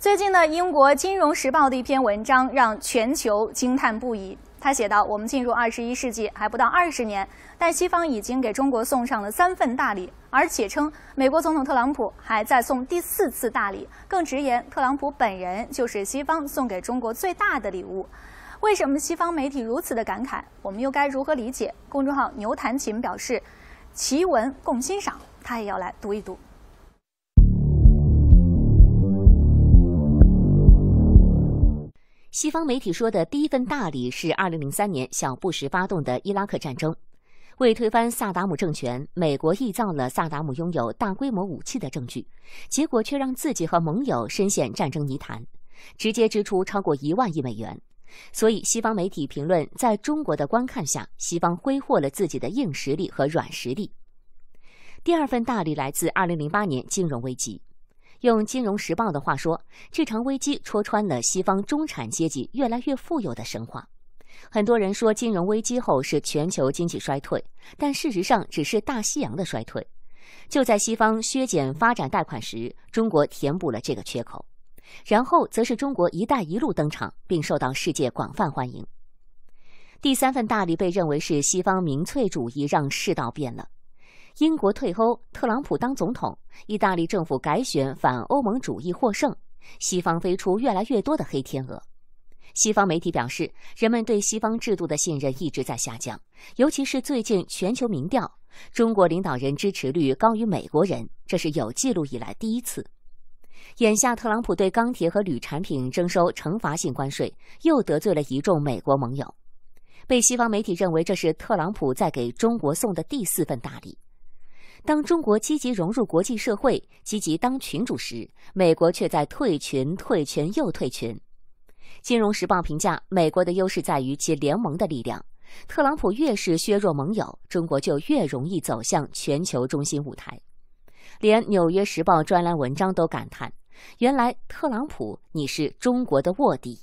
最近呢，英国《金融时报》的一篇文章让全球惊叹不已。他写道：“我们进入二十一世纪还不到二十年，但西方已经给中国送上了三份大礼，而且称美国总统特朗普还在送第四次大礼。更直言，特朗普本人就是西方送给中国最大的礼物。”为什么西方媒体如此的感慨？我们又该如何理解？公众号“牛弹琴”表示，奇闻共欣赏，他也要来读一读。西方媒体说的第一份大礼是二零零三年小布什发动的伊拉克战争，为推翻萨达姆政权，美国臆造了萨达姆拥有大规模武器的证据，结果却让自己和盟友深陷战争泥潭，直接支出超过一万亿美元。所以西方媒体评论，在中国的观看下，西方挥霍了自己的硬实力和软实力。第二份大礼来自二零零八年金融危机。用《金融时报》的话说，这场危机戳穿了西方中产阶级越来越富有的神话。很多人说金融危机后是全球经济衰退，但事实上只是大西洋的衰退。就在西方削减发展贷款时，中国填补了这个缺口，然后则是中国“一带一路”登场，并受到世界广泛欢迎。第三份大礼被认为是西方民粹主义让世道变了。英国退欧，特朗普当总统，意大利政府改选反欧盟主义获胜，西方飞出越来越多的黑天鹅。西方媒体表示，人们对西方制度的信任一直在下降，尤其是最近全球民调，中国领导人支持率高于美国人，这是有记录以来第一次。眼下，特朗普对钢铁和铝产品征收惩罚性关税，又得罪了一众美国盟友，被西方媒体认为这是特朗普在给中国送的第四份大礼。当中国积极融入国际社会、积极当群主时，美国却在退群、退群又退群。《金融时报》评价，美国的优势在于其联盟的力量。特朗普越是削弱盟友，中国就越容易走向全球中心舞台。连《纽约时报》专栏文章都感叹：“原来特朗普，你是中国的卧底。”